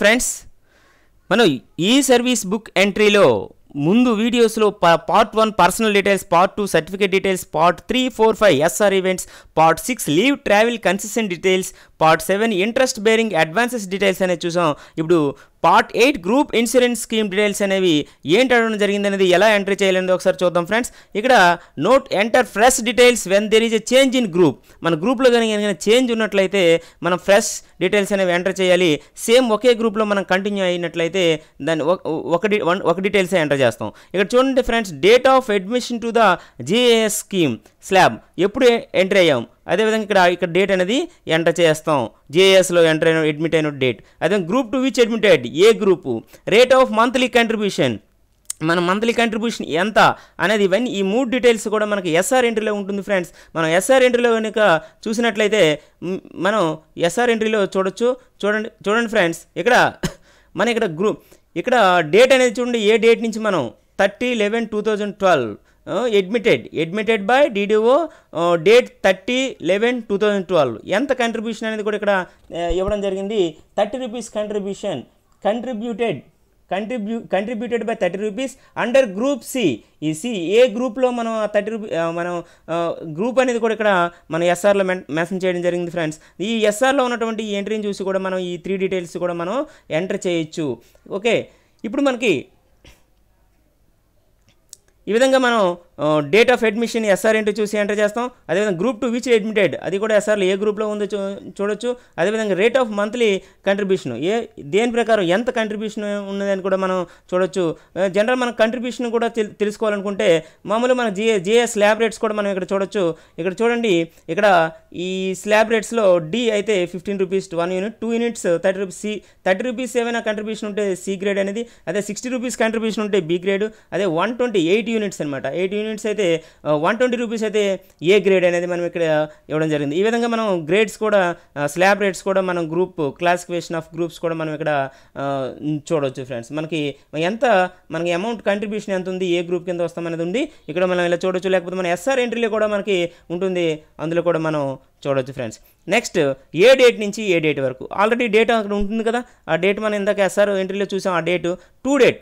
friends మనం ఈ service book ఎంట్రీలో ముందు వీడియోస్లో part one personal details part two certificate details part three four five SR events part six leave travel consistent details part seven interest bearing advances details అనేది చూసాం ఇప్పుడు part eight group insurance scheme details అనేవి ఏంటి అడగడం జరిగింది అనేది ఎలా entry చేయలేదు ఒకసారి చూద్దాం ఫ్రెండ్స్ ఇక్కడ note enter fresh details when there is a change in group మన గ్రూప్లో కానీ ఏదైనా చేంజ్ ఉన్నట్లయితే మనం ఫ్రెష్ డీటెయిల్స్ అనేవి ఎంటర్ చేయాలి సేమ్ ఒకే గ్రూప్లో మనం కంటిన్యూ అయినట్లయితే దాన్ని ఒక ఒక డీటెయిల్సే ఎంటర్ చేస్తాం ఇక్కడ చూడండి friends date of admission to the GIS scheme slab ఎప్పుడు ఎంటర్ అయ్యాం అదేవిధంగా ఇక్కడ ఇక్కడ డేట్ అనేది ఎంటర్ చేస్తాం జేఎస్లో ఎంటర్ అయిన అడ్మిట్ అయిన డేట్ అదే గ్రూప్ టు విచ్ అడ్మిటెడ్ ఏ group rate of monthly contribution మన మంత్లీ కంట్రిబ్యూషన్ ఎంత అనేది ఇవన్నీ ఈ మూడు డీటెయిల్స్ కూడా మనకి ఎస్ఆర్ ఎంట్రీలో ఉంటుంది ఫ్రెండ్స్ మనం ఎస్ఆర్ ఎంట్రీలో కనుక చూసినట్లయితే మనం ఎస్ఆర్ ఎంట్రీలో చూడొచ్చు చూడండి చూడండి ఫ్రెండ్స్ ఇక్కడ మన ఇక్కడ గ్రూప్ ఇక్కడ డేట్ అనేది చూడండి ఏ డేట్ నుంచి మనం thirty eleven two thousand twelve admitted admitted by DDO date thirty eleven two thousand twelve ఎంత కంట్రిబ్యూషన్ అనేది కూడా ఇక్కడ ఇవ్వడం జరిగింది thirty rupees contribution contributed contribute contributed by thirty rupees under group C ఈ సి ఏ గ్రూప్లో మనం థర్టీ రూపీ మనం గ్రూప్ అనేది కూడా ఇక్కడ మన ఎస్ఆర్లో మె మెన్షన్ చేయడం జరిగింది ఫ్రెండ్స్ ఈ ఎస్ఆర్లో ఉన్నటువంటి ఎంట్రీని చూసి కూడా మనం ఈ త్రీ డీటెయిల్స్ కూడా మనం ఎంటర్ చేయొచ్చు ఓకే ఇప్పుడు మనకి ఈ విధంగా మనం డేట్ ఆఫ్ అడ్మిషన్ ఎస్ఆర్ ఏంటో చూసి ఎంటర్ చేస్తాం అదేవిధంగా గ్రూప్ టు విచ్ అడ్మిటెడ్ అది కూడా ఎస్ఆర్లో ఏ గ్రూప్లో ఉందో చూ చూడొచ్చు అదేవిధంగా రేట్ ఆఫ్ మంత్లీ కంట్రిబ్యూషన్ ఏ దేని ప్రకారం ఎంత కంట్రిబ్యూషన్ ఉన్నదని కూడా మనం చూడొచ్చు జనరల్ మనం కంట్రిబ్యూషన్ కూడా తెలుసుకోవాలనుకుంటే మామూలు మన జిఏ జిఏ స్లాబ్ రేట్స్ కూడా మనం ఇక్కడ చూడొచ్చు ఇక్కడ చూడండి ఇక్కడ ఈ స్లాబ్ రేట్స్లో డి అయితే fifteen rupees one unit two units thirty rupees C thirty rupees ఏమైనా కంట్రిబ్యూషన్ ఉంటే సి గ్రేడ్ అనేది అదే సిక్స్టీ రూపీస్ కంట్రిబ్యూషన్ ఉంటే బి గ్రేడ్ అదే వన్ ట్వంటీ ఎయిట్ యూనిట్స్ అనమాట ఎయిట్ యూనిట్స్ అయితే వన్ ట్వంటీ రూపీస్ అయితే ఏ గ్రేడ్ అనేది మనం ఇక్కడ ఇవ్వడం జరిగింది ఈ విధంగా మనం గ్రేడ్స్ కూడా స్లాబ్ రేట్స్ కూడా మనం గ్రూప్ క్లాసిఫికేషన్ ఆఫ్ గ్రూప్స్ కూడా మనం ఇక్కడ చూడవచ్చు ఫ్రెండ్స్ మనకి ఎంత మనకి అమౌంట్ కంట్రిబ్యూషన్ ఎంత ఉంది ఏ గ్రూప్ కింద వస్తామనేది ఉంది ఇక్కడ మనం ఇలా చూడొచ్చు లేకపోతే మన ఎస్ఆర్ ఎంట్రీలో కూడా మనకి ఉంటుంది అందులో కూడా మనం చూడవచ్చు ఫ్రెండ్స్ నెక్స్ట్ ఏ డేట్ నుంచి ఏ డేట్ వరకు ఆల్రెడీ డేట్ అక్కడ ఉంటుంది కదా ఆ డేట్ మనం ఇందాక ఎస్ఆర్ ఎంట్రీలో చూసాం ఆ డేట్ టూ డేట్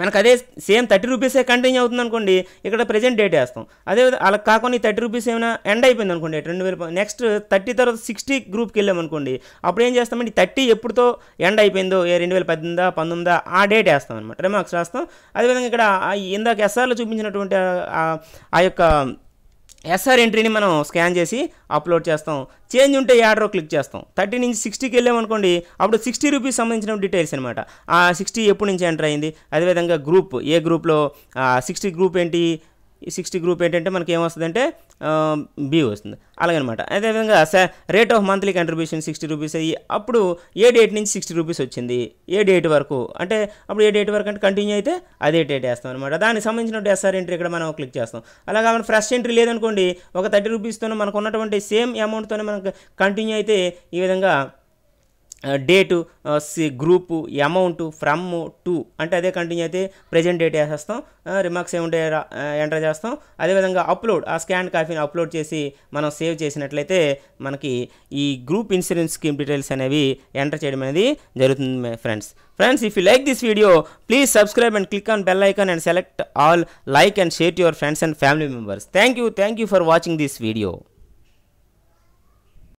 మనకు అదే సేమ్ థర్టీ రూపీసే కంటిన్యూ అవుతుంది అనుకోండి ఇక్కడ ప్రజెంట్ డేట్ వేస్తాం అదే అలా కాకుండా థర్టీ రూపీస్ ఏమైనా ఎండ్ అయిపోయింది అనుకోండి రెండు వేలు నెక్స్ట్ థర్టీ తర్వాత సిక్స్టీ గ్రూప్కి అనుకోండి అప్పుడు ఏం చేస్తామంటే థర్టీ ఎప్పుడుతో ఎండ్ అయిపోయిందో ఏ రెండు వేల పద్దెనిమిదా పంతొమ్మిదా ఆ డేట్ వేస్తాం అనమాట రిమార్క్స్ రాస్తాం అదేవిధంగా ఇక్కడ ఇందాక ఎస్ఆర్లో చూపించినటువంటి ఆ యొక్క ఎస్ఆర్ ఎంట్రీని మనం స్కాన్ చేసి అప్లోడ్ చేస్తాం చేంజ్ ఉంటే యాడ్రో క్లిక్ చేస్తాం థర్టీ నుంచి సిక్స్టీకి వెళ్ళామనుకోండి అప్పుడు సిక్స్టీ రూపీస్ సంబంధించిన డీటెయిల్స్ అనమాట ఆ సిక్స్టీ ఎప్పటి నుంచి ఎంటర్ అయింది అదేవిధంగా గ్రూప్ ఏ గ్రూప్లో సిక్స్టీ గ్రూప్ ఏంటి ఈ సిక్స్టీ గ్రూప్ ఏంటంటే మనకి ఏమొస్తుందంటే బి వస్తుంది అలాగనమాట అదేవిధంగా rate of monthly contribution sixty rupees అయ్యి అప్పుడు ఏ డేట్ నుంచి సిక్స్టీ రూపీస్ వచ్చింది ఏ డేట్ వరకు అంటే అప్పుడు ఏ డేట్ వరకు అంటే కంటిన్యూ అయితే అదే డేట్ వేస్తాం అనమాట దానికి సంబంధించిన ఎస్ఆర్ ఎంట్రీ ఇక్కడ మనం క్లిక్ చేస్తాం అలాగే మనం ఫ్రెష్ ఎంట్రీ లేదనుకోండి ఒక థర్టీ రూపీస్తోనే మనకు ఉన్నటువంటి సేమ్ అమౌంట్తోనే మనకు కంటిన్యూ అయితే ఈ విధంగా date group amount from to అంటే అదే కంటిన్యూ అయితే ప్రజెంట్ డేట్ వేసేస్తాం రిమార్క్స్ ఏముంటే ఎంటర్ చేస్తాం అదేవిధంగా అప్లోడ్ ఆ స్కాన్ కాఫీని అప్లోడ్ చేసి మనం సేవ్ చేసినట్లయితే మనకి ఈ గ్రూప్ ఇన్సూరెన్స్ స్కీమ్ డీటెయిల్స్ అనేవి ఎంటర్ చేయడం అనేది జరుగుతుంది friends friends if you like this video please subscribe and click on bell icon and select all like and share to your friends and family members thank you thank you for watching this video